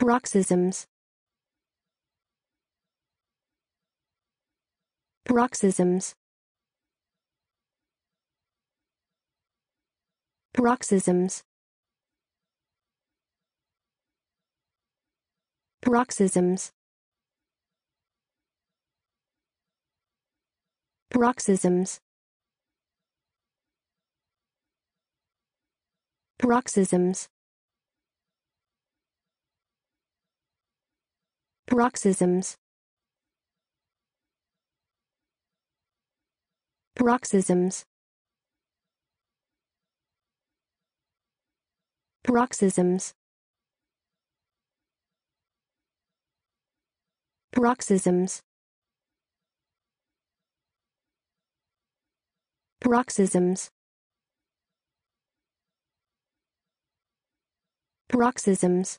Paroxysms Paroxysms Paroxysms Paroxysms Paroxysms Paroxysms Paroxysms Paroxysms Paroxysms Paroxysms Paroxysms Paroxysms